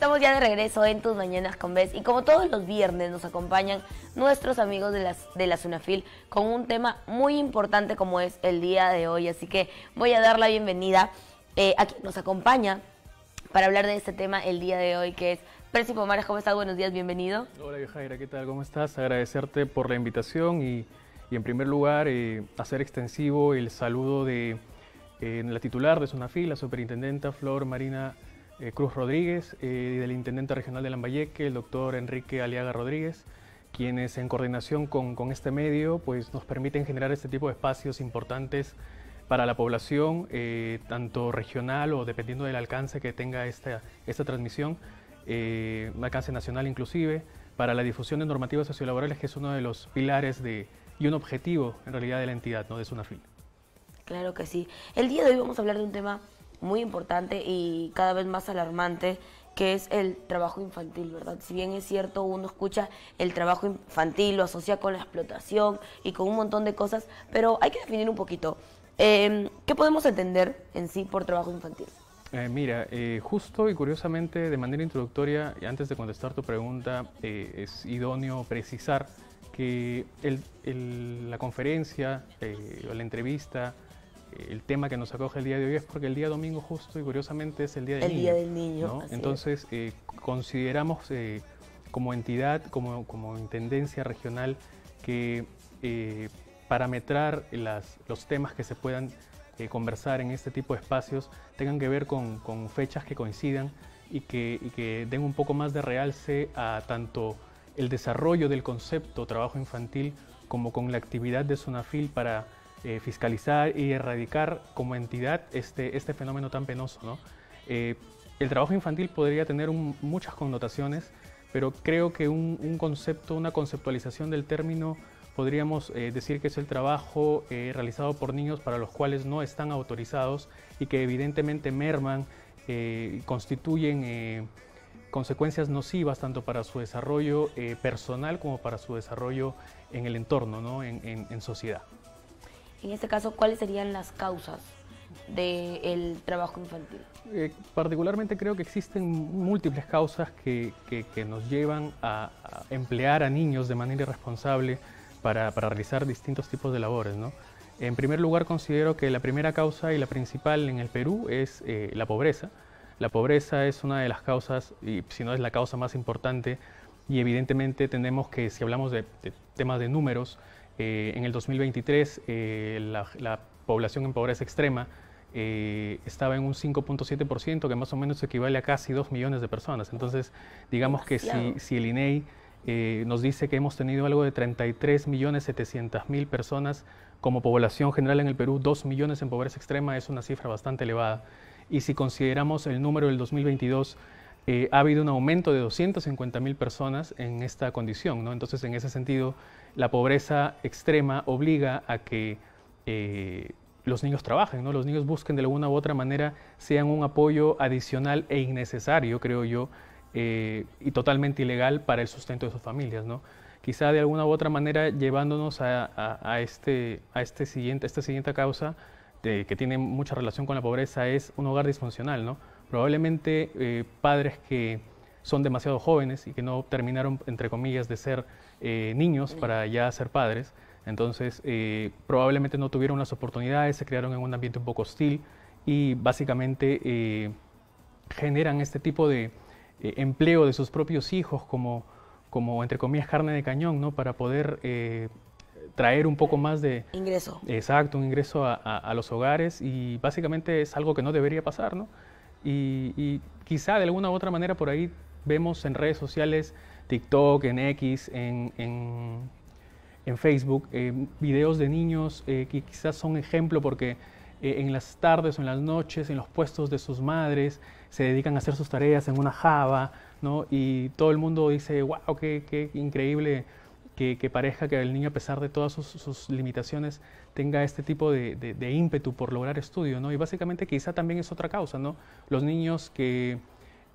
Estamos ya de regreso en tus mañanas con Ves. y como todos los viernes nos acompañan nuestros amigos de, las, de la Sunafil con un tema muy importante como es el día de hoy. Así que voy a dar la bienvenida eh, a quien nos acompaña para hablar de este tema el día de hoy que es Príncipe Pomares. ¿Cómo estás? Buenos días, bienvenido. Hola Jaira, ¿qué tal? ¿Cómo estás? Agradecerte por la invitación y, en primer lugar eh, hacer extensivo el saludo de eh, la titular de Sunafil, la superintendenta Flor Marina. Eh, Cruz Rodríguez eh, del Intendente Regional de Lambayeque, el doctor Enrique Aliaga Rodríguez, quienes en coordinación con, este medio pues, nos permiten generar este tipo de espacios importantes para la población, eh, tanto regional o dependiendo del alcance que tenga esta, esta transmisión, alcance nacional inclusive, para la difusión de normativas sociolaborales, que es uno de los pilares de, y un objetivo en realidad de la entidad, ¿no? de SUNAFIL. Claro que sí. El día de hoy vamos a hablar de un tema muy importante y cada vez más alarmante que es el trabajo infantil, ¿verdad? Si bien es cierto, uno escucha el trabajo infantil, lo asocia con la explotación y con un montón de cosas, pero hay que definir un poquito. Em, ¿Qué podemos entender en sí por trabajo infantil? Eh, mira, eh, justo y curiosamente, de manera introductoria, antes de contestar tu pregunta, eh, es idóneo precisar que la conferencia o la entrevista eh, el tema que nos acoge el día de hoy es porque el día domingo justo y curiosamente es el Día del Niño. Día del niño Entonces eh, consideramos eh, como entidad, como, como intendencia regional, que parametrar las, los temas que se puedan conversar en este tipo de espacios tengan que ver con, fechas que coincidan y que, y que den un poco más de realce a tanto el desarrollo del concepto trabajo infantil como con la actividad de Sunafil para eh, fiscalizar y erradicar como entidad este, este fenómeno tan penoso. Eh, el trabajo infantil podría tener muchas connotaciones, pero creo que un, concepto, una conceptualización del término, podríamos eh, decir que es el trabajo realizado por niños para los cuales no están autorizados y que evidentemente merman, constituyen consecuencias nocivas tanto para su desarrollo personal como para su desarrollo en el entorno, en sociedad. En este caso, ¿cuáles serían las causas del trabajo infantil? Eh, particularmente creo que existen múltiples causas que, nos llevan a, emplear a niños de manera irresponsable para, realizar distintos tipos de labores. En primer lugar, considero que la primera causa y la principal en el Perú es eh, la pobreza. La pobreza es una de las causas, y si no es la causa más importante, y evidentemente tenemos que, si hablamos de temas de números, eh, en el 2023 eh, la, población en pobreza extrema eh, estaba en un 5.7%, que más o menos equivale a casi 2 millones de personas. Entonces, digamos que si, el INEI e nos dice que hemos tenido algo de 33.700.000 personas como población general en el Perú, 2 millones en pobreza extrema es una cifra bastante elevada. Y si consideramos el número del 2022, eh, ha habido un aumento de 250 mil personas en esta condición. ¿no? Entonces, en ese sentido, la pobreza extrema obliga a que eh, los niños trabajen, ¿no? los niños busquen de alguna u otra manera, sean un apoyo adicional e innecesario, creo yo, eh, y totalmente ilegal para el sustento de sus familias. ¿no? Quizá de alguna u otra manera llevándonos a, a, este, a este siguiente, esta siguiente causa que tiene mucha relación con la pobreza es un hogar disfuncional. ¿no? probablemente eh, padres que son demasiado jóvenes y que no terminaron, entre comillas, de ser eh, niños para ya ser padres. Entonces, eh, probablemente no tuvieron las oportunidades, se crearon en un ambiente un poco hostil y básicamente generan este tipo de empleo de sus propios hijos como, entre comillas, carne de cañón, ¿no? Para poder traer un poco más de... Ingreso. Exacto, un ingreso a los hogares y básicamente es algo que no debería pasar, ¿no? y, y quizá de alguna u otra manera por ahí vemos en redes sociales, TikTok, en X, en, en, Facebook, eh, videos de niños eh, que quizás son ejemplo porque eh, en las tardes o en las noches, en los puestos de sus madres, se dedican a hacer sus tareas en una java, ¿no? Y todo el mundo dice, wow, qué, qué increíble que, parezca que el niño, a pesar de todas sus, limitaciones, tenga este tipo de, ímpetu por lograr estudio, ¿no? Y básicamente quizá también es otra causa, ¿no? Los niños que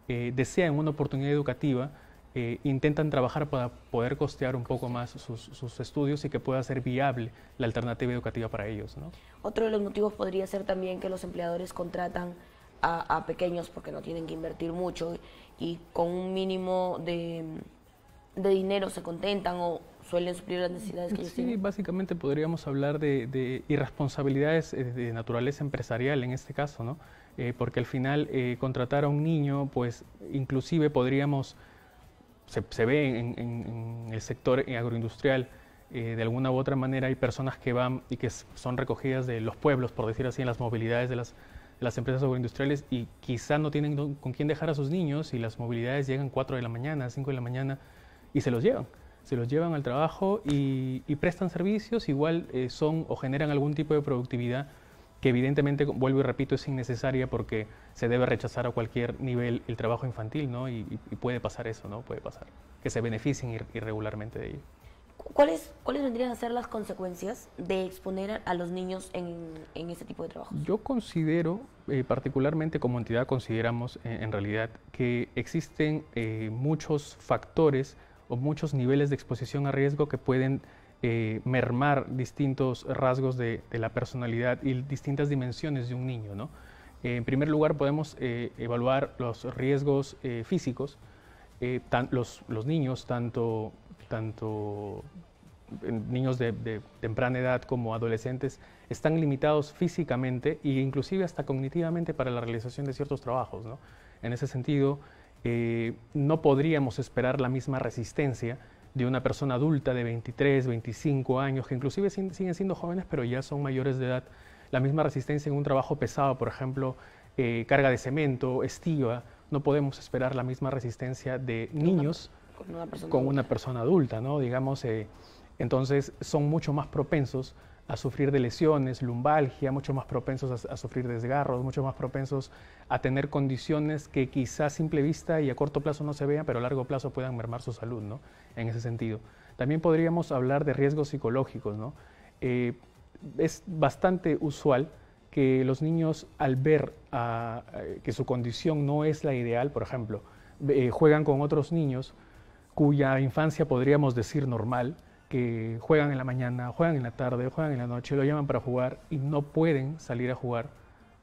eh, desean una oportunidad educativa eh, intentan trabajar para poder costear un poco más sus, estudios y que pueda ser viable la alternativa educativa para ellos, Otro de los motivos podría ser también que los empleadores contratan a, pequeños porque no tienen que invertir mucho y con un mínimo de de dinero se contentan o suelen suplir las necesidades que sí, Sí, básicamente podríamos hablar de, de, irresponsabilidades eh, de naturaleza empresarial en este caso, ¿no? Eh, porque al final eh, contratar a un niño, pues inclusive podríamos, se, ve en, el sector agroindustrial, de alguna u otra manera hay personas que van y que son recogidas de los pueblos, por decir así, en las movilidades de las, de las empresas agroindustriales y quizá no tienen con quién dejar a sus niños y las movilidades llegan 4 de la mañana, 5 de la mañana y se los llevan se los llevan al trabajo y, prestan servicios, igual eh, son o generan algún tipo de productividad que evidentemente, vuelvo y repito, es innecesaria porque se debe rechazar a cualquier nivel el trabajo infantil, ¿no? Y, puede pasar eso, ¿no? Puede pasar, que se beneficien irregularmente de ello. ¿Cuáles, ¿Cuáles vendrían a ser las consecuencias de exponer a los niños en, en este tipo de trabajo? Yo considero, eh, particularmente como entidad consideramos eh, en realidad, que existen muchos factores o muchos niveles de exposición a riesgo que pueden eh, mermar distintos rasgos de, la personalidad y distintas dimensiones de un niño. ¿no? en primer lugar, podemos eh, evaluar los riesgos eh, físicos. los, niños, tanto, tanto niños de, temprana edad como adolescentes, están limitados físicamente e inclusive hasta cognitivamente para la realización de ciertos trabajos. ¿no? En ese sentido, eh, no podríamos esperar la misma resistencia de una persona adulta de 23, 25 años, que inclusive siguen siendo jóvenes, pero ya son mayores de edad. La misma resistencia en un trabajo pesado, por ejemplo, eh, carga de cemento, estiva, no podemos esperar la misma resistencia de niños con una, persona, adulta. ¿no? Digamos, eh, entonces son mucho más propensos a sufrir de lesiones, lumbalgia, mucho más propensos a, sufrir desgarros, mucho más propensos a tener condiciones que quizás a simple vista y a corto plazo no se vean, pero a largo plazo puedan mermar su salud, ¿no? En ese sentido. También podríamos hablar de riesgos psicológicos, ¿no? Eh, es bastante usual que los niños al ver ah, eh, que su condición no es la ideal, por ejemplo, eh, juegan con otros niños cuya infancia podríamos decir normal, que juegan en la mañana, juegan en la tarde, juegan en la noche, lo llaman para jugar y no pueden salir a jugar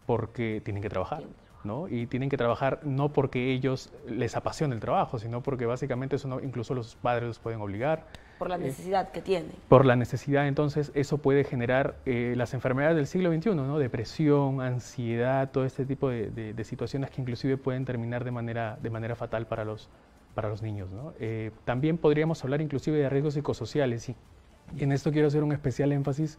porque tienen que trabajar. ¿no? Y tienen que trabajar no porque ellos les apasiona el trabajo, sino porque básicamente eso no, incluso los padres los pueden obligar. Por la eh, necesidad que tienen. Por la necesidad, entonces eso puede generar eh, las enfermedades del siglo XXI, ¿no? Depresión, ansiedad, todo este tipo de, de situaciones que inclusive pueden terminar de manera, de manera fatal para los, para los niños. Eh, también podríamos hablar inclusive de riesgos psicosociales y en esto quiero hacer un especial énfasis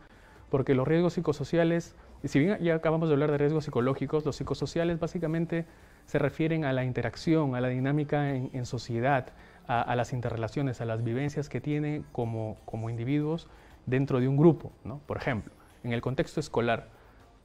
porque los riesgos psicosociales, y si bien ya acabamos de hablar de riesgos psicológicos, los psicosociales básicamente se refieren a la interacción, a la dinámica en, sociedad, a, las interrelaciones, a las vivencias que tiene como, como individuos dentro de un grupo. Por ejemplo, en el contexto escolar,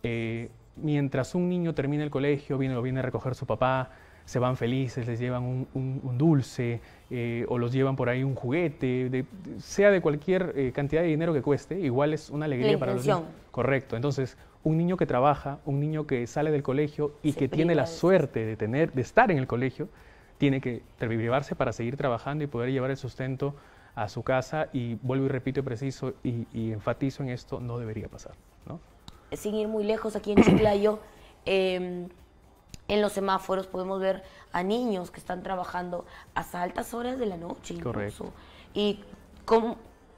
eh, mientras un niño termina el colegio, viene, lo viene a recoger su papá, se van felices, les llevan un, dulce eh, o los llevan por ahí un juguete, sea de cualquier eh, cantidad de dinero que cueste, igual es una alegría para los niños. Correcto, entonces un niño que trabaja, un niño que sale del colegio y que tiene la suerte de tener, de estar en el colegio, tiene que revivirse para seguir trabajando y poder llevar el sustento a su casa y vuelvo y repito preciso y, enfatizo en esto, no debería pasar. Sin ir muy lejos, aquí en Chiclayo, em, en los semáforos podemos ver a niños que están trabajando hasta altas horas de la noche incluso. Correcto. Y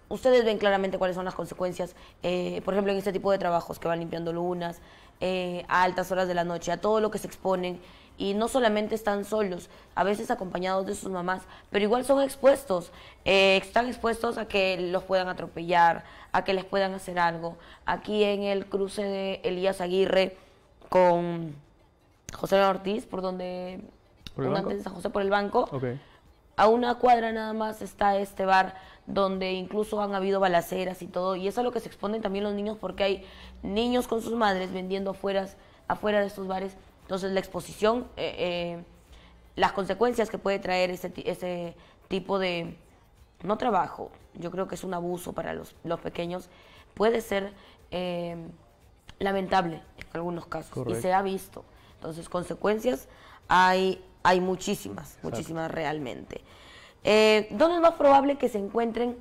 ustedes ven claramente cuáles son las consecuencias, eh, por ejemplo, en este tipo de trabajos que van limpiando lunas, eh, a altas horas de la noche, a todo lo que se exponen. Y no solamente están solos, a veces acompañados de sus mamás, pero igual son expuestos. Eh, están expuestos a que los puedan atropellar, a que les puedan hacer algo. Aquí en el cruce de Elías Aguirre con José Ortiz, por donde... ¿Por el San José por el banco. A una cuadra nada más está este bar donde incluso han habido balaceras y todo. Y eso es a lo que se exponen también los niños porque hay niños con sus madres vendiendo afuera, afuera de estos bares. Entonces la exposición, eh, eh, las consecuencias que puede traer ese, este tipo de, no trabajo, yo creo que es un abuso para los, pequeños, puede ser eh, lamentable en algunos casos y se ha visto. Entonces, consecuencias hay, hay muchísimas, muchísimas realmente. Eh, ¿Dónde es más probable que se encuentren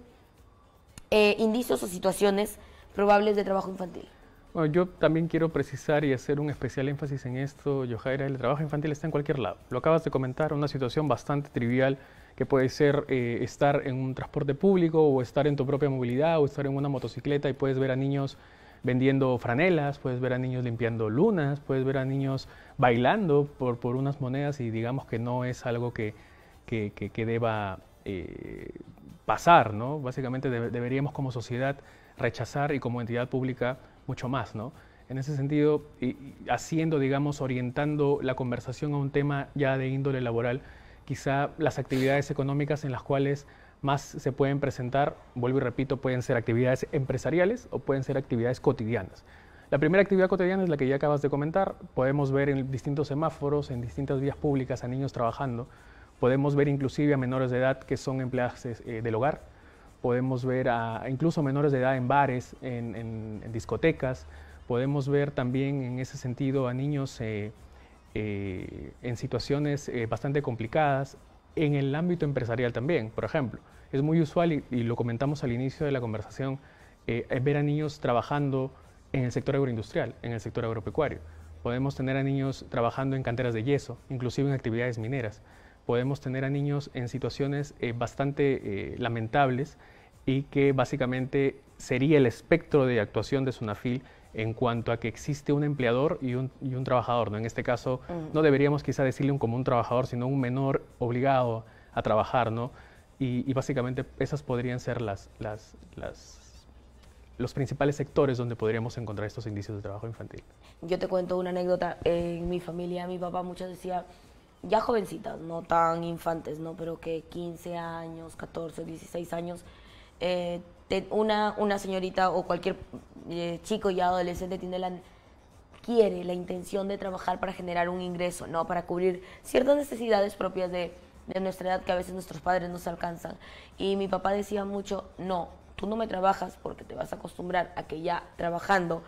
eh, indicios o situaciones probables de trabajo infantil? Bueno, yo también quiero precisar y hacer un especial énfasis en esto, Yojaira, el trabajo infantil está en cualquier lado. Lo acabas de comentar, una situación bastante trivial que puede ser eh, estar en un transporte público o estar en tu propia movilidad o estar en una motocicleta y puedes ver a niños vendiendo franelas, puedes ver a niños limpiando lunas, puedes ver a niños bailando por, por unas monedas y digamos que no es algo que, deba eh, pasar, ¿no? Básicamente deberíamos como sociedad rechazar y como entidad pública mucho más, ¿no? En ese sentido, y haciendo, digamos, orientando la conversación a un tema ya de índole laboral, quizá las actividades económicas en las cuales más se pueden presentar, vuelvo y repito, pueden ser actividades empresariales o pueden ser actividades cotidianas. La primera actividad cotidiana es la que ya acabas de comentar. Podemos ver en distintos semáforos, en distintas vías públicas a niños trabajando. Podemos ver inclusive a menores de edad que son empleados eh, del hogar. Podemos ver a incluso menores de edad en bares, en, discotecas. Podemos ver también en ese sentido a niños eh, eh, en situaciones bastante complicadas, en el ámbito empresarial también. Por ejemplo, es muy usual, y, lo comentamos al inicio de la conversación, eh, ver a niños trabajando en el sector agroindustrial, en el sector agropecuario. Podemos tener a niños trabajando en canteras de yeso, inclusive en actividades mineras. Podemos tener a niños en situaciones eh, bastante eh, lamentables y que básicamente sería el espectro de actuación de Sunafil en cuanto a que existe un empleador y un, y un trabajador. ¿no? En este caso, mm. no deberíamos quizá decirle un, común trabajador, sino un menor obligado a trabajar. ¿no? Y, básicamente esas podrían ser las, las, las los principales sectores donde podríamos encontrar estos indicios de trabajo infantil. Yo te cuento una anécdota. En mi familia, mi papá muchas decía, ya jovencitas, no tan infantes, ¿no? pero que 15 años, 14, 16 años, eh, una, una señorita o cualquier eh, chico ya adolescente tiene la quiere la intención de trabajar para generar un ingreso, ¿no? Para cubrir ciertas necesidades propias de, nuestra edad que a veces nuestros padres no se alcanzan. Y mi papá decía mucho, no, tú no me trabajas porque te vas a acostumbrar a que ya trabajando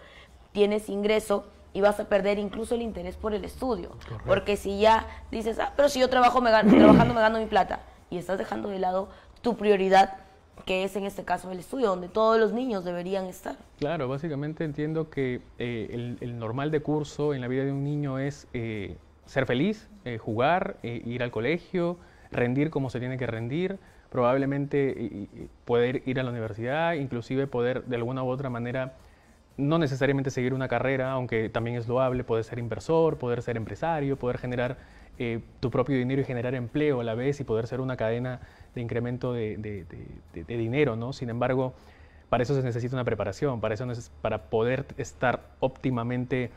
tienes ingreso y vas a perder incluso el interés por el estudio. Porque si ya dices, ah, pero si yo trabajo me trabajando me gano mi plata y estás dejando de lado tu prioridad que es en este caso el estudio, donde todos los niños deberían estar. Claro, básicamente entiendo que eh, el, normal de curso en la vida de un niño es eh, ser feliz, eh, jugar, ir al colegio, rendir como se tiene que rendir, probablemente poder ir a la universidad, inclusive poder de alguna u otra manera no necesariamente seguir una carrera, aunque también es loable poder ser inversor, poder ser empresario, poder generar eh, tu propio dinero y generar empleo a la vez y poder ser una cadena de incremento de, dinero, ¿no? Sin embargo, para eso se necesita una preparación, para, eso para poder estar óptimamente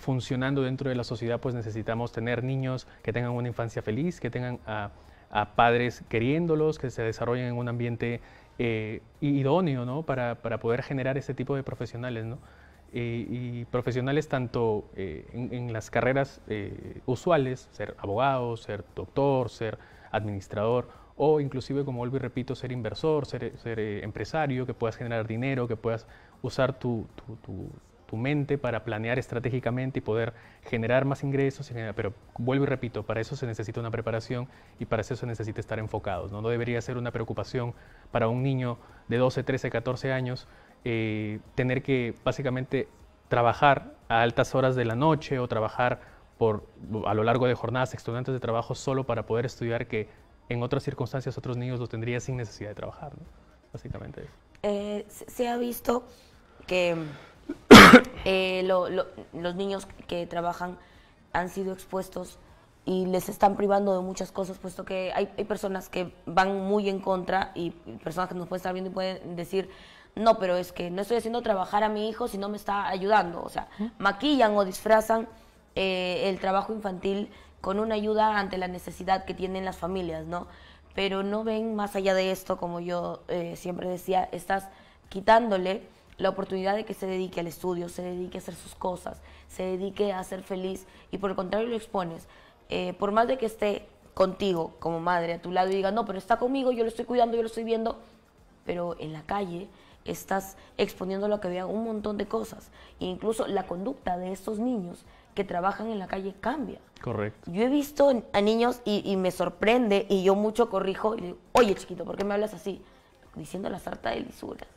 funcionando dentro de la sociedad, pues necesitamos tener niños que tengan una infancia feliz, que tengan a, a padres queriéndolos, que se desarrollen en un ambiente eh, idóneo para, poder generar ese tipo de profesionales. Eh, y profesionales tanto eh, en, las carreras usuales, ser abogado, ser doctor, ser administrador, o inclusive, como vuelvo y repito, ser inversor, ser, ser empresario, que puedas generar dinero, que puedas usar tu, tu mente para planear estratégicamente y poder generar más ingresos. Pero vuelvo y repito, para eso se necesita una preparación y para eso se necesita estar enfocados. No, debería ser una preocupación para un niño de 12, 13, 14 años eh, tener que básicamente trabajar a altas horas de la noche o trabajar por, a lo largo de jornadas estudiantes de trabajo solo para poder estudiar que en otras circunstancias otros niños lo tendrían sin necesidad de trabajar. Básicamente. Eh, se ha visto que Eh, los niños que trabajan han sido expuestos y les están privando de muchas cosas, puesto que hay, personas que van muy en contra y personas que nos pueden estar viendo y pueden decir, no, pero es que no estoy haciendo trabajar a mi hijo si no me está ayudando. O sea, maquillan o disfrazan eh, el trabajo infantil con una ayuda ante la necesidad que tienen las familias, ¿no? Pero no ven más allá de esto, como yo eh, siempre decía, estás quitándole la oportunidad de que se dedique al estudio, se dedique a hacer sus cosas, se dedique a ser feliz y por el contrario lo expones, eh, por más de que esté contigo como madre a tu lado y diga, no, pero está conmigo, yo lo estoy cuidando, yo lo estoy viendo, pero en la calle estás exponiendo lo que vea un montón de cosas. E incluso la conducta de estos niños que trabajan en la calle cambia. Correcto. Yo he visto a niños y, y me sorprende y yo mucho corrijo y digo, oye chiquito, ¿por qué me hablas así? diciendo la sarta de lisuras.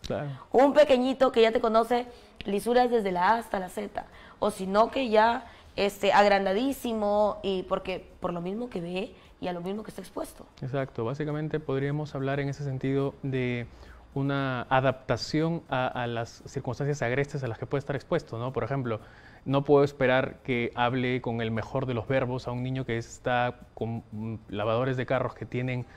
Un pequeñito que ya te conoce lisuras desde la A hasta la Z, o si no, que ya este, agrandadísimo y porque por lo mismo que ve y a lo mismo que está expuesto. Exacto, básicamente podríamos hablar en ese sentido de una adaptación a, las circunstancias agrestes a las que puede estar expuesto, ¿no? Por ejemplo, no puedo esperar que hable con el mejor de los verbos a un niño que está con lavadores de carros que tienen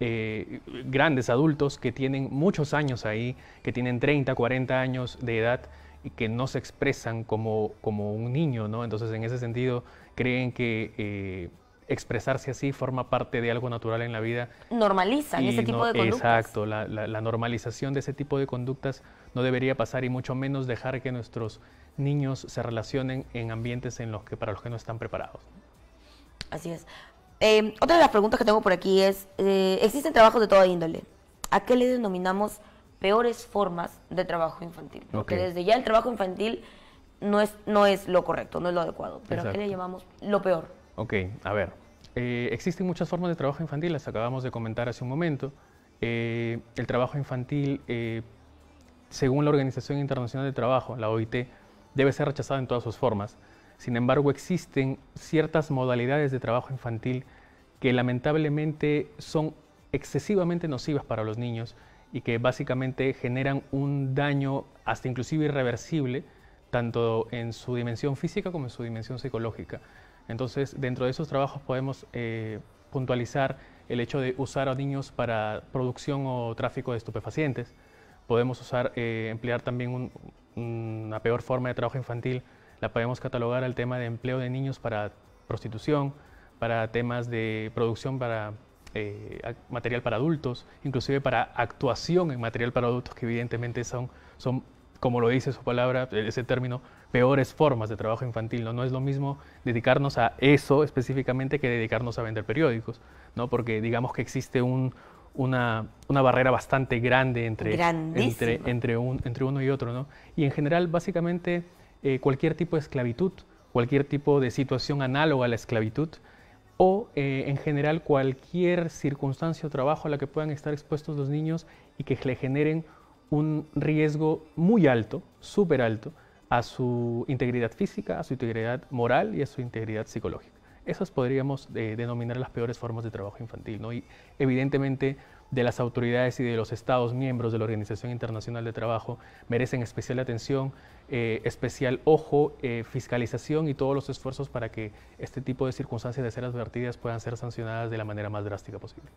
eh, grandes adultos que tienen muchos años ahí, que tienen 30, 40 años de edad y que no se expresan como, como un niño, ¿no? Entonces, en ese sentido, creen que eh, expresarse así forma parte de algo natural en la vida. Normalizan ese tipo de conductas. Exacto, la, normalización de ese tipo de conductas no debería pasar y mucho menos dejar que nuestros niños se relacionen en ambientes en los que, para los que no están preparados. Así es. Em, otra de las preguntas que tengo por aquí es, eh, existen trabajos de toda índole. ¿A qué le denominamos peores formas de trabajo infantil? Porque desde ya el trabajo infantil no es, no es lo correcto, no es lo adecuado, pero ¿a qué le llamamos lo peor? Ok, a ver, eh, existen muchas formas de trabajo infantil, las acabamos de comentar hace un momento. Eh, el trabajo infantil, según la Organización Internacional de Trabajo, la OIT, debe ser rechazado en todas sus formas. Sin embargo, existen ciertas modalidades de trabajo infantil que lamentablemente son excesivamente nocivas para los niños y que básicamente generan un daño hasta inclusive irreversible, tanto en su dimensión física como en su dimensión psicológica. Entonces, dentro de esos trabajos podemos eh, puntualizar el hecho de usar a niños para producción o tráfico de estupefacientes. Podemos usar, eh, emplear también una peor forma de trabajo infantil la podemos catalogar al tema de empleo de niños para prostitución, para temas de producción para eh, material para adultos, inclusive para actuación en material para adultos, que evidentemente son, son como lo dice su palabra, e, ese término, peores formas de trabajo infantil. ¿no? no es lo mismo dedicarnos a eso específicamente que dedicarnos a vender periódicos, ¿no? porque digamos que existe un, una, una, barrera bastante grande entre, entre, entre uno y otro. ¿no? Y en general, básicamente, eh, cualquier tipo de esclavitud, cualquier tipo de situación análoga a la esclavitud o eh, en general cualquier circunstancia o trabajo a la que puedan estar expuestos los niños y que le generen un riesgo muy alto, súper alto, a su integridad física, a su integridad moral y a su integridad psicológica. Esas podríamos eh, denominar las peores formas de trabajo infantil, ¿no? Y evidentemente de las autoridades y de los Estados miembros de la Organización Internacional de Trabajo merecen especial atención, eh, especial ojo, eh, fiscalización y todos los esfuerzos para que este tipo de circunstancias de ser advertidas puedan ser sancionadas de la manera más drástica posible.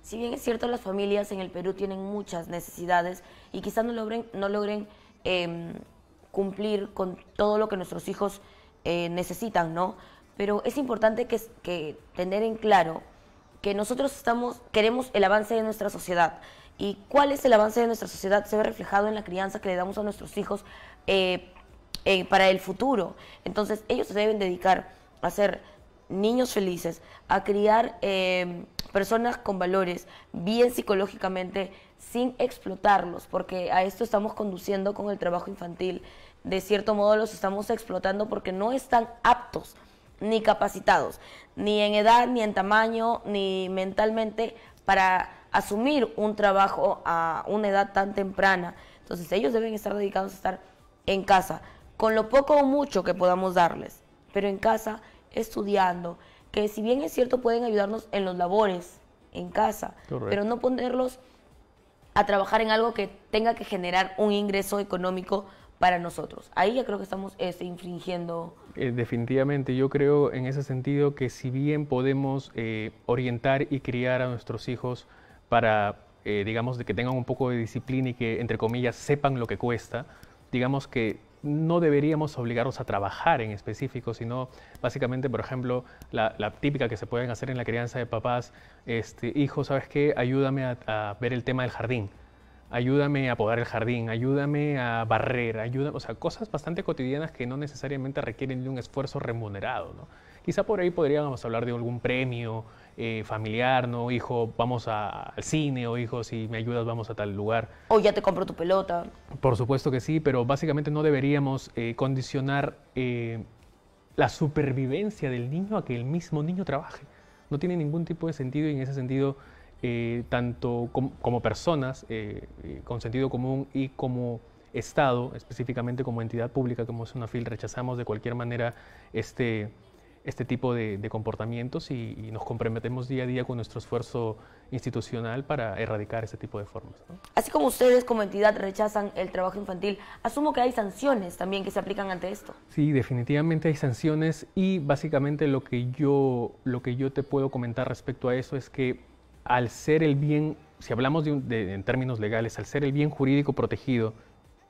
Si bien es cierto, las familias en el Perú tienen muchas necesidades y quizás no logren, no logren em, cumplir con todo lo que nuestros hijos eh, necesitan, ¿no? Pero es importante que, que tener en claro que nosotros estamos, queremos el avance de nuestra sociedad. ¿Y cuál es el avance de nuestra sociedad? Se ve reflejado en la crianza que le damos a nuestros hijos eh, eh, para el futuro. Entonces, ellos se deben dedicar a ser niños felices, a criar em, personas con valores, bien psicológicamente, sin explotarlos, porque a esto estamos conduciendo con el trabajo infantil. De cierto modo los estamos explotando porque no están aptos ni capacitados, ni en edad, ni en tamaño, ni mentalmente para asumir un trabajo a una edad tan temprana. Entonces ellos deben estar dedicados a estar en casa, con lo poco o mucho que podamos darles, pero en casa estudiando, que si bien es cierto pueden ayudarnos en los labores, en casa, pero no ponerlos a trabajar en algo que tenga que generar un ingreso económico para nosotros. Ahí ya creo que estamos este, infringiendo. Eh, definitivamente, yo creo en ese sentido que si bien podemos eh, orientar y criar a nuestros hijos para, eh, digamos, de que tengan un poco de disciplina y que, entre comillas, sepan lo que cuesta, digamos que no deberíamos obligarlos a trabajar en específico, sino básicamente, por ejemplo, la, típica que se pueden hacer en la crianza de papás, este, hijo, ¿sabes qué? Ayúdame a ver el tema del jardín ayúdame a podar el jardín, ayúdame a barrer, ayúdame, o sea, cosas bastante cotidianas que no necesariamente requieren de un esfuerzo remunerado, ¿no? Quizá por ahí podríamos hablar de algún premio eh, familiar, ¿no? Hijo, vamos al cine, o hijo, si me ayudas, vamos a tal lugar. O ya te compro tu pelota. Por supuesto que sí, pero básicamente no deberíamos eh, condicionar eh, la supervivencia del niño a que el mismo niño trabaje. No tiene ningún tipo de sentido y en ese sentido eh, tanto como personas eh, eh, con sentido común y como Estado, específicamente como entidad pública como es una FIL, rechazamos de cualquier manera este, este tipo de, comportamientos y, nos comprometemos día a día con nuestro esfuerzo institucional para erradicar este tipo de formas. Así como ustedes como entidad rechazan el trabajo infantil, asumo que hay sanciones también que se aplican ante esto. Sí, definitivamente hay sanciones y básicamente lo que yo, lo que yo te puedo comentar respecto a eso es que al ser el bien, si hablamos en términos legales, al ser el bien jurídico protegido,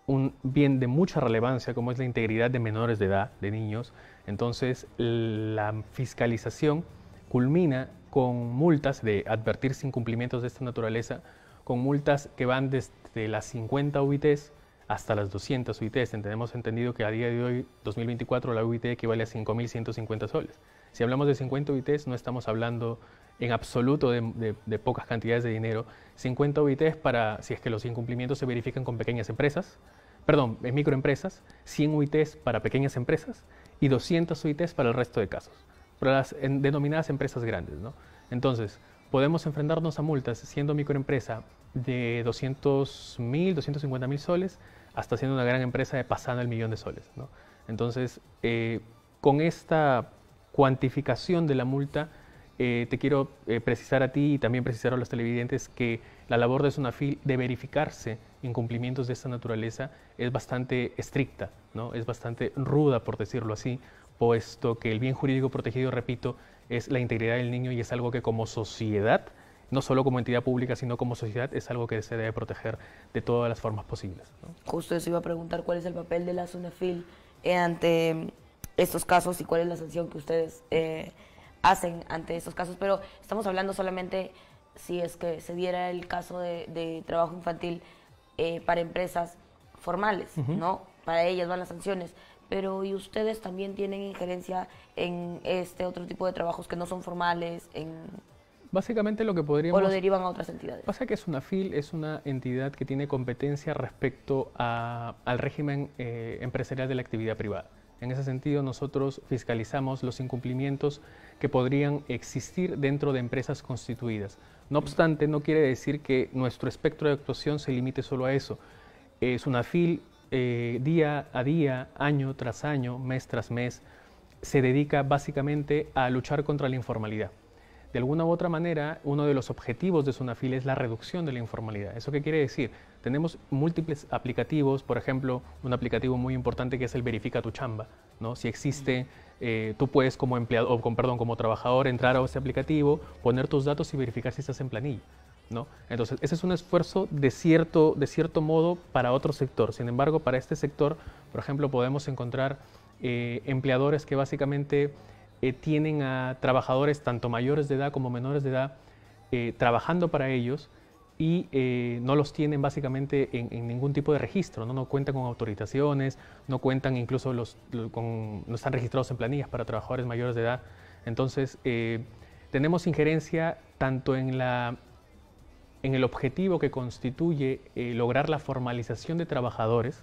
un bien de mucha relevancia como es la integridad de menores de edad, de niños, entonces la fiscalización culmina con multas de advertir incumplimientos de esta naturaleza, con multas que van desde las 50 UITs hasta las 200 UITs. Tenemos entendido que a día de hoy, 2024, la UIT equivale a 5.150 soles. Si hablamos de 50 UITs, no estamos hablando en absoluto de, pocas cantidades de dinero. 50 UITs para, si es que los incumplimientos se verifican con pequeñas empresas, perdón, en microempresas, 100 UITs para pequeñas empresas y 200 UITs para el resto de casos, para las denominadas empresas grandes. ¿no? Entonces, podemos enfrentarnos a multas siendo microempresa de 200 mil, 250 mil soles, hasta siendo una gran empresa de pasando el millón de soles. Entonces, eh, con esta cuantificación de la multa, eh, te quiero eh, precisar a ti y también precisar a los televidentes que la labor de Sunafil de verificarse incumplimientos de esta naturaleza es bastante estricta, ¿no? es bastante ruda, por decirlo así, puesto que el bien jurídico protegido, repito, es la integridad del niño y es algo que como sociedad, no solo como entidad pública, sino como sociedad, es algo que se debe proteger de todas las formas posibles. Justo eso iba a preguntar, ¿cuál es el papel de la SUNEFIL eh, ante estos casos y cuál es la sanción que ustedes eh, hacen ante estos casos? Pero estamos hablando solamente si es que se diera el caso de, trabajo infantil eh, para empresas formales, ¿no? Para ellas van las sanciones, pero y ustedes también tienen injerencia en este otro tipo de trabajos que no son formales, en Básicamente lo que podríamos... O lo derivan a otras entidades. Pasa que es una FIL, es una entidad que tiene competencia respecto a, al régimen eh, empresarial de la actividad privada. En ese sentido, nosotros fiscalizamos los incumplimientos que podrían existir dentro de empresas constituidas. No obstante, no quiere decir que nuestro espectro de actuación se limite solo a eso. Es una FIL eh, día a día, año tras año, mes tras mes, se dedica básicamente a luchar contra la informalidad. De alguna u otra manera, uno de los objetivos de Sunafil es la reducción de la informalidad. ¿Eso qué quiere decir? Tenemos múltiples aplicativos, por ejemplo, un aplicativo muy importante que es el Verifica tu chamba. ¿no? Si existe, eh, tú puedes como empleado, o, con, perdón, como trabajador entrar a ese aplicativo, poner tus datos y verificar si estás en planilla. Entonces, ese es un esfuerzo de cierto, de cierto modo para otro sector. Sin embargo, para este sector, por ejemplo, podemos encontrar eh, empleadores que básicamente eh, tienen a trabajadores tanto mayores de edad como menores de edad eh, trabajando para ellos y no los tienen básicamente en, ningún tipo de registro, ¿no? cuentan con autorizaciones, no cuentan incluso los, con, no están registrados en planillas para trabajadores mayores de edad. Entonces, tenemos injerencia tanto en la en el objetivo que constituye eh, lograr la formalización de trabajadores,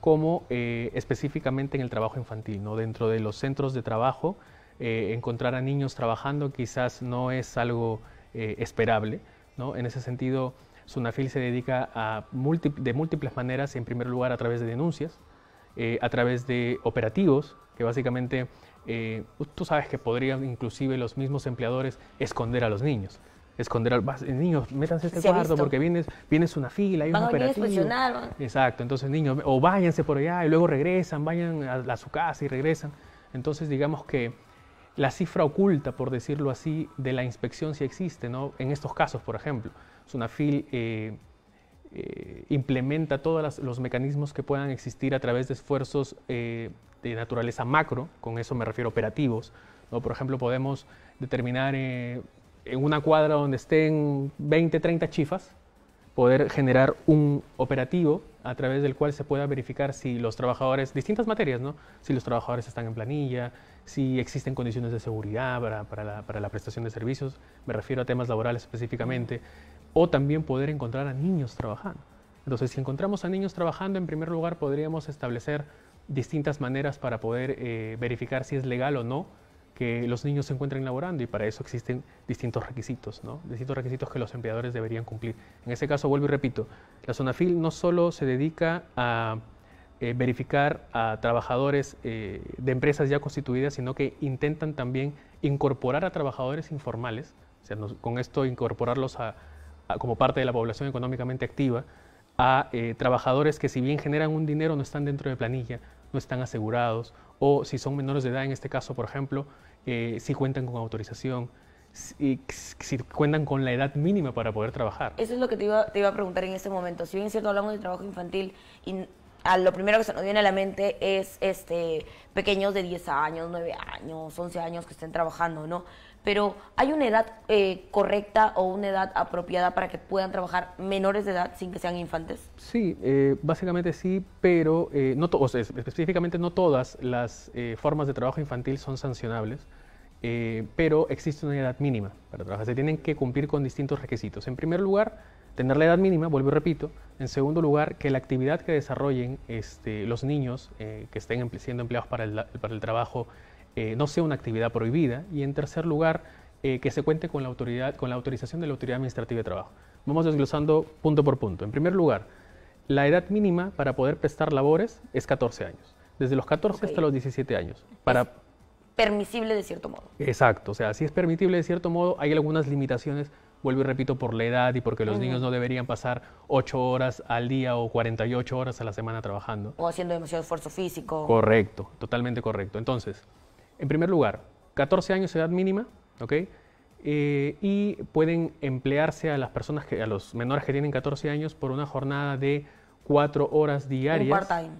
como eh, específicamente en el trabajo infantil, dentro de los centros de trabajo, eh, encontrar a niños trabajando quizás no es algo esperable. ¿no? En ese sentido, Sunafil se dedica de múltiples maneras, en primer lugar a través de denuncias, a través de operativos, que básicamente tú sabes que podrían inclusive los mismos empleadores esconder a los niños esconder al niños, métanse a este cuarto porque vienes, vienes una fila, hay un operativo. Exacto, entonces niños, o váyanse por allá y luego regresan, vayan a, su casa y regresan. Entonces digamos que la cifra oculta, por decirlo así, de la inspección sí existe, ¿no? En estos casos, por ejemplo, Sunafil eh, eh, implementa todos los mecanismos que puedan existir a través de esfuerzos eh, de naturaleza macro, con eso me refiero operativos, ¿no? Por ejemplo, podemos determinar en una cuadra donde estén 20, 30 chifas, poder generar un operativo a través del cual se pueda verificar si los trabajadores, distintas materias, ¿no? si los trabajadores están en planilla, si existen condiciones de seguridad para, la, prestación de servicios, me refiero a temas laborales específicamente, o también poder encontrar a niños trabajando. Entonces, si encontramos a niños trabajando, en primer lugar podríamos establecer distintas maneras para poder eh, verificar si es legal o no que los niños se encuentren laborando y para eso existen distintos requisitos, distintos requisitos que los empleadores deberían cumplir. En ese caso, vuelvo y repito, la Zona Fil no solo se dedica a eh, verificar a trabajadores eh, de empresas ya constituidas, sino que intentan también incorporar a trabajadores informales, sea, con esto incorporarlos como parte de la población económicamente activa, a eh, trabajadores que si bien generan un dinero no están dentro de planilla, no están asegurados, o si son menores de edad, en este caso, por ejemplo, eh, si cuentan con autorización, si, si, cuentan con la edad mínima para poder trabajar. Eso es lo que te iba, a preguntar en este momento. Si bien cierto, hablamos de trabajo infantil y lo primero que se nos viene a la mente es este pequeños de 10 años, 9 años, 11 años que estén trabajando, ¿no? pero ¿hay una edad eh, correcta o una edad apropiada para que puedan trabajar menores de edad sin que sean infantes? Sí, eh, básicamente sí, pero eh, no específicamente no todas las formas de trabajo infantil son sancionables. pero existe una edad mínima para trabajar. Se tienen que cumplir con distintos requisitos. En primer lugar, tener la edad mínima, vuelvo y repito. En segundo lugar, que la actividad que desarrollen este, los niños que estén siendo empleados para el, para el trabajo eh, no sea una actividad prohibida. Y en tercer lugar, eh, que se cuente con la, autoridad, con la autorización de la Autoridad Administrativa de Trabajo. Vamos desglosando punto por punto. En primer lugar, la edad mínima para poder prestar labores es 14 años, desde los 14 hasta los 17 años. Para, permisible de cierto modo. Exacto, o sea, si es permitible de cierto modo, hay algunas limitaciones vuelvo y repito, por la edad y porque los niños no deberían pasar 8 horas al día o 48 horas a la semana trabajando. O haciendo demasiado esfuerzo físico. Correcto, totalmente correcto. Entonces, en primer lugar, 14 años de edad mínima, ¿ok? Eh, y pueden emplearse a las personas, a los menores que tienen 14 años por una jornada de 4 horas diarias. Un part-time.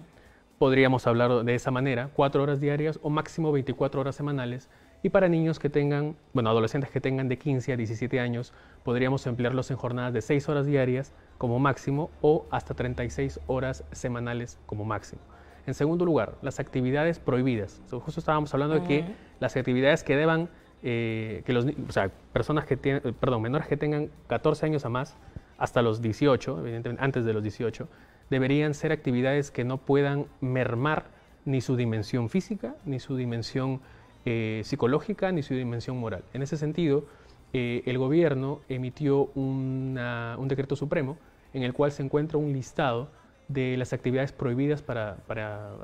Podríamos hablar de esa manera, 4 horas diarias o máximo 24 horas semanales. Y para niños que tengan, bueno, adolescentes que tengan de 15 a 17 años, podríamos emplearlos en jornadas de 6 horas diarias como máximo o hasta 36 horas semanales como máximo. En segundo lugar, las actividades prohibidas. justo estábamos hablando de que las actividades que deban, eh, que los, o sea, personas que tienen, perdón, menores que tengan 14 años a más, hasta los 18, evidentemente antes de los 18, deberían ser actividades que no puedan mermar ni su dimensión física, ni su dimensión eh, psicológica, ni su dimensión moral. En ese sentido, eh, el gobierno emitió un decreto supremo en el cual se encuentra un listado de las actividades prohibidas para,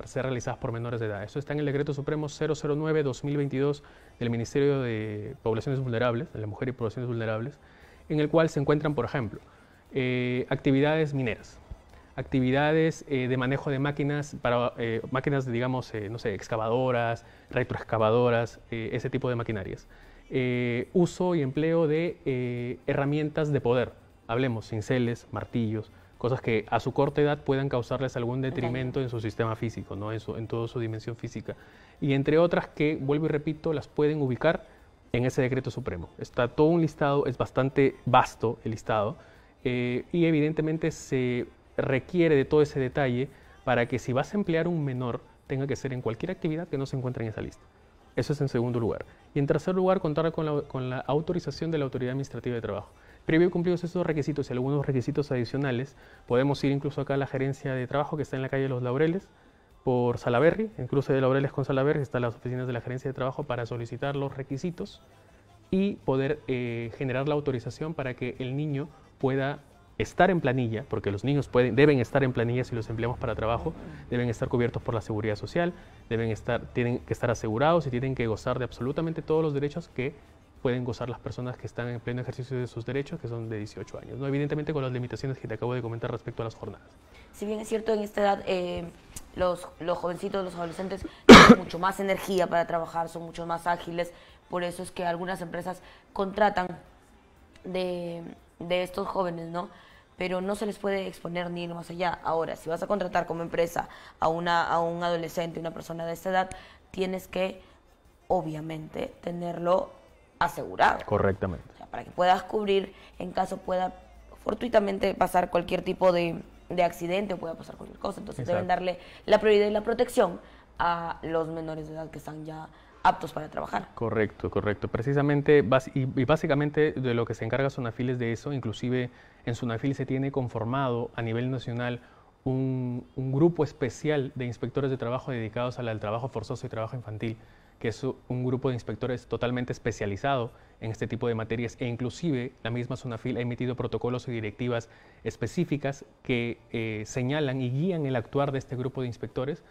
ser realizadas por menores de edad. Eso está en el Decreto Supremo 009-2022 del Ministerio de Poblaciones Vulnerables, de la Mujer y Poblaciones Vulnerables, en el cual se encuentran, por ejemplo, eh, actividades mineras, actividades eh, de manejo de máquinas, para eh, máquinas, digamos, no sé, excavadoras, retroexcavadoras, ese tipo de maquinarias. uso y empleo de herramientas de poder, hablemos, cinceles, martillos, cosas que a su corta edad puedan causarles algún detrimento en su sistema físico, ¿no? en, su, en toda su dimensión física. Y entre otras que, vuelvo y repito, las pueden ubicar en ese decreto supremo. Está todo un listado, es bastante vasto el listado, eh, y evidentemente se requiere de todo ese detalle para que si vas a emplear un menor, tenga que ser en cualquier actividad que no se encuentre en esa lista. Eso es en segundo lugar. Y en tercer lugar, contar con la, con la autorización de la Autoridad Administrativa de Trabajo. Previo cumplidos esos requisitos y algunos requisitos adicionales, podemos ir incluso acá a la gerencia de trabajo que está en la calle los Laureles, por Salaberry, en cruce de Laureles con Salaberry, están las oficinas de la gerencia de trabajo para solicitar los requisitos y poder eh, generar la autorización para que el niño pueda estar en planilla, porque los niños pueden, deben estar en planilla si los empleamos para trabajo, deben estar cubiertos por la seguridad social, deben estar, tienen que estar asegurados y tienen que gozar de absolutamente todos los derechos que pueden gozar las personas que están en pleno ejercicio de sus derechos, que son de 18 años, ¿no? evidentemente con las limitaciones que te acabo de comentar respecto a las jornadas. Si bien es cierto, en esta edad eh, los, los jovencitos, los adolescentes tienen mucho más energía para trabajar, son mucho más ágiles, por eso es que algunas empresas contratan de, estos jóvenes, ¿no? pero no se les puede exponer ni más allá. Ahora, si vas a contratar como empresa a, una, a un adolescente, una persona de esta edad, tienes que, obviamente, tenerlo asegurado. Correctamente. para que puedas cubrir en caso pueda fortuitamente pasar cualquier tipo de, accidente o pueda pasar cualquier cosa. Entonces deben darle la prioridad y la protección a los menores de edad que están ya aptos para trabajar. Correcto, correcto. Precisamente, y básicamente de lo que se encarga SUNAFIL es de eso. Inclusive en sunafil se tiene conformado a nivel nacional un, grupo especial de inspectores de trabajo dedicados al trabajo forzoso y trabajo infantil que es un grupo de inspectores totalmente especializado en este tipo de materias e inclusive la misma SUNAFIL ha emitido protocolos y directivas específicas que eh, señalan y guían el actuar de este grupo de inspectores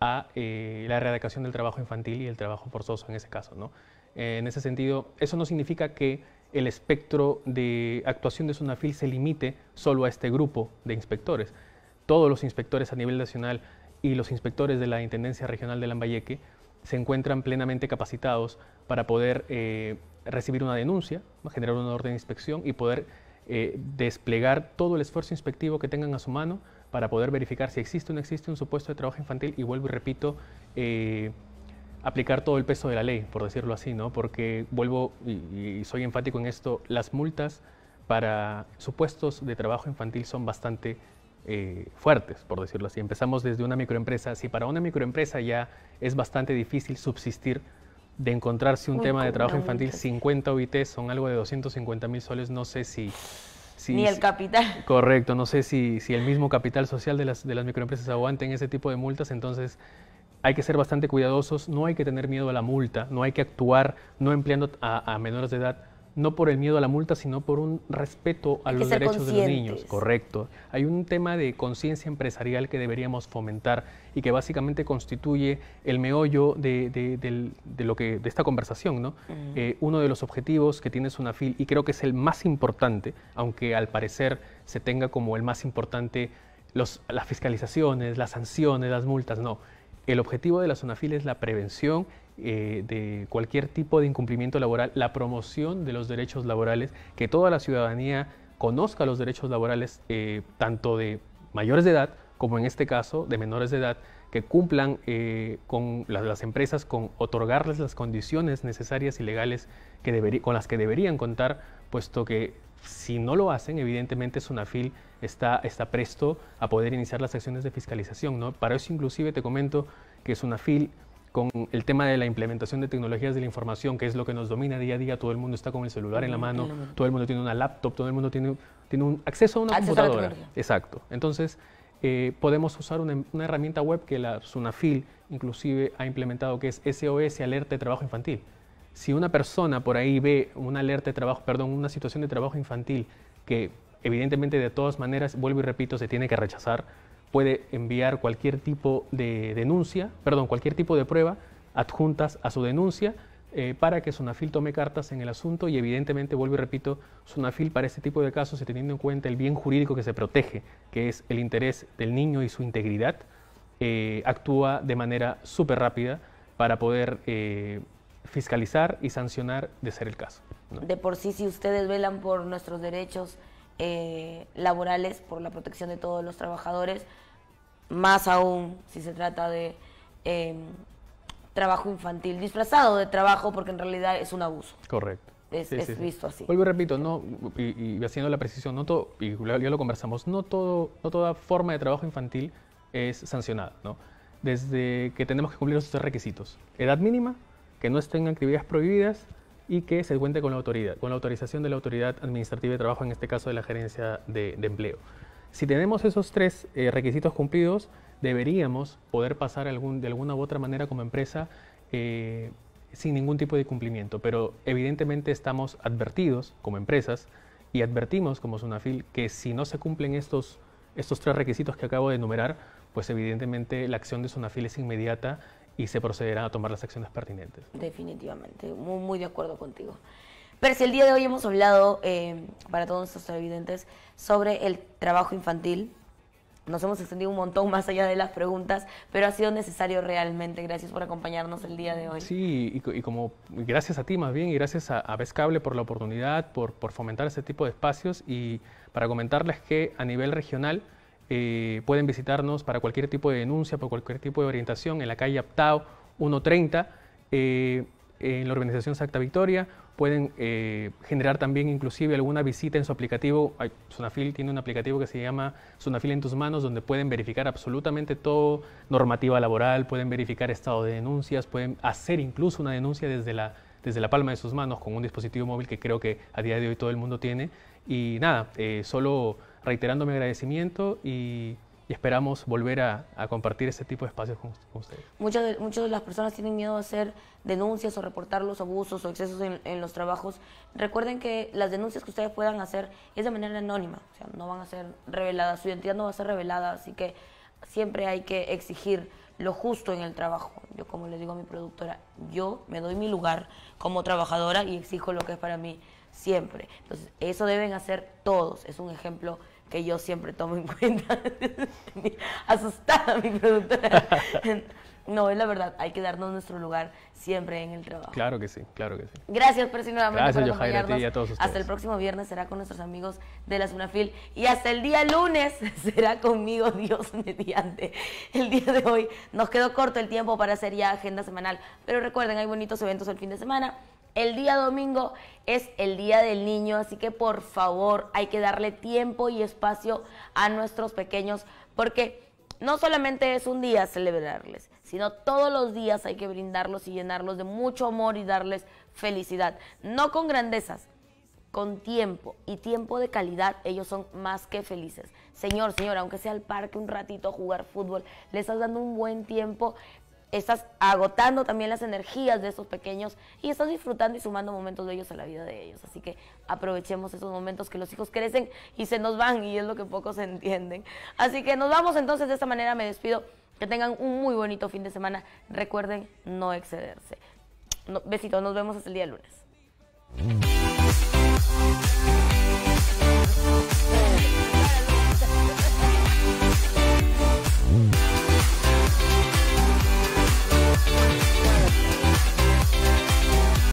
a eh, la erradicación del trabajo infantil y el trabajo forzoso en ese caso. ¿no? Eh, en ese sentido, eso no significa que el espectro de actuación de SUNAFIL se limite solo a este grupo de inspectores. Todos los inspectores a nivel nacional y los inspectores de la Intendencia Regional de Lambayeque se encuentran plenamente capacitados para poder eh, recibir una denuncia, generar una orden de inspección y poder eh, desplegar todo el esfuerzo inspectivo que tengan a su mano para poder verificar si existe o no existe un supuesto de trabajo infantil y vuelvo y repito, eh, aplicar todo el peso de la ley, por decirlo así, ¿no? porque vuelvo y, y soy enfático en esto, las multas para supuestos de trabajo infantil son bastante eh, fuertes, por decirlo así. Empezamos desde una microempresa. Si para una microempresa ya es bastante difícil subsistir de encontrarse un tema de trabajo infantil, 50 UIT son algo de 250 mil soles, no sé si... Ni el capital. correcto, no sé si, si el mismo capital social de las, de las microempresas aguanten ese tipo de multas, entonces hay que ser bastante cuidadosos, no hay que tener miedo a la multa, no hay que actuar no empleando a menores de edad no por el miedo a la multa, sino por un respeto a los derechos de los niños. Correcto. Hay un tema de conciencia empresarial que deberíamos fomentar y que básicamente constituye el meollo de, lo que, de esta conversación. ¿no? Mm. Eh, uno de los objetivos que tiene Sunafil, y creo que es el más importante, aunque al parecer se tenga como el más importante las fiscalizaciones, las sanciones, las multas, no. El objetivo de la Sunafil es la prevención eh, de cualquier tipo de incumplimiento laboral, la promoción de los derechos laborales, que toda la ciudadanía conozca los derechos laborales, eh, tanto de mayores de edad como en este caso de menores de edad, que cumplan eh, con las, empresas, con otorgarles las condiciones necesarias y legales con las que deberían contar, puesto que si no lo hacen, evidentemente Sunafil está, está presto a poder iniciar las acciones de fiscalización. ¿no? Para eso inclusive te comento que Sunafil con el tema de la implementación de tecnologías de la información, que es lo que nos domina día a día. Todo el mundo está con el celular en la mano, todo el mundo tiene una laptop, todo el mundo tiene, un acceso a una computadora. Exacto. Entonces, eh, podemos usar una, una, herramienta web que la SUNAFIL inclusive ha implementado, que es SOS Alerta de Trabajo Infantil. Si una persona por ahí ve una alerta de trabajo, perdón, una situación de trabajo infantil que evidentemente de todas maneras, vuelvo y repito, se tiene que rechazar, puede enviar cualquier tipo de denuncia, perdón, cualquier tipo de prueba adjuntas a su denuncia eh, para que sunafil tome cartas en el asunto y evidentemente, vuelvo y repito, sunafil para este tipo de casos, y teniendo en cuenta el bien jurídico que se protege, que es el interés del niño y su integridad, eh, actúa de manera súper rápida para poder eh, fiscalizar y sancionar de ser el caso. De por sí, si ustedes velan por nuestros derechos, eh, laborales por la protección de todos los trabajadores, más aún si se trata de em, trabajo infantil, disfrazado de trabajo porque en realidad es un abuso. Correcto. Es, visto así. Vuelvo y repito, no, y, haciendo la precisión, no todo, y ya lo conversamos, no, todo, no toda forma de trabajo infantil es sancionada, ¿no? Desde que tenemos que cumplir los tres requisitos. Edad mínima, que no estén actividades prohibidas, y que se cuente con la autoridad, con la autorización de la autoridad administrativa de trabajo, en este caso de la gerencia de, empleo. Si tenemos esos tres eh, requisitos cumplidos, deberíamos poder pasar de alguna u otra manera como empresa eh, sin ningún tipo de cumplimiento, pero evidentemente estamos advertidos como empresas y advertimos como Sunafil que si no se cumplen estos, estos tres requisitos que acabo de enumerar, pues evidentemente la acción de Sunafil es inmediata y se procederá a tomar las acciones pertinentes. Definitivamente, muy, de acuerdo contigo. Pero si el día de hoy hemos hablado, eh, para todos nuestros televidentes, sobre el trabajo infantil. Nos hemos extendido un montón más allá de las preguntas, pero ha sido necesario realmente. Gracias por acompañarnos el día de hoy. Sí, y, como gracias a ti más bien, y gracias a, a Vescable por la oportunidad, por, por fomentar ese tipo de espacios y para comentarles que a nivel regional eh, pueden visitarnos para cualquier tipo de denuncia, por cualquier tipo de orientación en la calle Aptao 130, eh, en la organización Santa Victoria. Pueden eh, generar también inclusive alguna visita en su aplicativo. Sunafil tiene un aplicativo que se llama Sunafil en tus manos, donde pueden verificar absolutamente todo, normativa laboral, pueden verificar estado de denuncias, pueden hacer incluso una denuncia desde la desde la palma de sus manos con un dispositivo móvil que creo que a día de hoy todo el mundo tiene. Y nada, eh, solo reiterando mi agradecimiento y, esperamos volver a, compartir este tipo de espacios con, ustedes. Muchas de, muchas de las personas tienen miedo a hacer denuncias o reportar los abusos o excesos en, en, los trabajos. Recuerden que las denuncias que ustedes puedan hacer es de manera anónima, o sea, no van a ser reveladas, su identidad no va a ser revelada, así que siempre hay que exigir lo justo en el trabajo. Yo, como le digo a mi productora, yo me doy mi lugar como trabajadora y exijo lo que es para mí siempre. Entonces, eso deben hacer todos. Es un ejemplo que yo siempre tomo en cuenta. Asustada mi productora. No, es la verdad, hay que darnos nuestro lugar siempre en el trabajo. Claro que sí, claro que sí. Gracias, si nuevamente Gracias, por a ti y a todos ustedes. Hasta el próximo viernes será con nuestros amigos de la Sunafil y hasta el día lunes será conmigo, Dios mediante. El día de hoy nos quedó corto el tiempo para hacer ya agenda semanal, pero recuerden, hay bonitos eventos el fin de semana. El día domingo es el día del niño, así que por favor hay que darle tiempo y espacio a nuestros pequeños porque no solamente es un día celebrarles, sino todos los días hay que brindarlos y llenarlos de mucho amor y darles felicidad. No con grandezas, con tiempo y tiempo de calidad, ellos son más que felices. Señor, señora, aunque sea al parque un ratito a jugar fútbol, le estás dando un buen tiempo, estás agotando también las energías de esos pequeños y estás disfrutando y sumando momentos de ellos a la vida de ellos. Así que aprovechemos esos momentos que los hijos crecen y se nos van y es lo que pocos entienden. Así que nos vamos entonces de esta manera, me despido que tengan un muy bonito fin de semana. Recuerden no excederse. besitos, nos vemos hasta el día lunes.